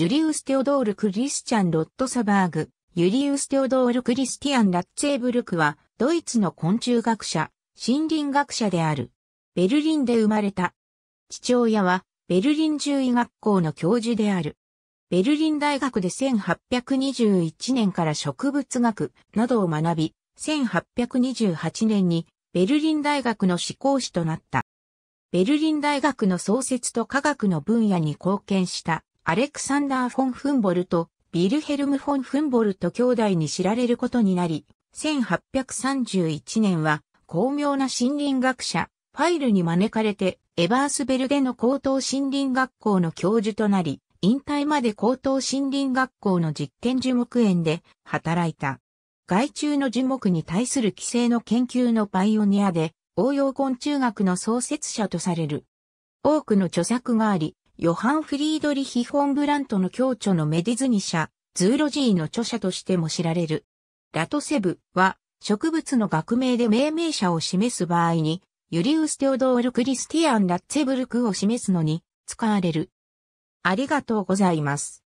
ジュリウス・テオドール・クリスチャン・ロットサバーグ、ユリウス・テオドール・クリスティアン・ラッツェーブルクは、ドイツの昆虫学者、森林学者である。ベルリンで生まれた。父親は、ベルリン獣医学校の教授である。ベルリン大学で1821年から植物学などを学び、1828年にベルリン大学の志向士となった。ベルリン大学の創設と科学の分野に貢献したアレクサンダー・フォン・フンボルト、ビルヘルム・フォン・フンボルト兄弟に知られることになり、1831年は巧妙な森林学者、ファイルに招かれて、エバースベルデの高等森林学校の教授となり、引退まで高等森林学校の実験樹木園で働いた。害虫の樹木に対する規制の研究のパイオニアで、応用昆虫学の創設者とされる。多くの著作があり、ヨハン・フリードリヒ・ホンブラントの共著のメディズニ社、ズーロジーの著者としても知られる。ラトセブは植物の学名で命名者を示す場合に、ユリウス・テオドール・クリスティアン・ラッツェブルクを示すのに使われる。ありがとうございます。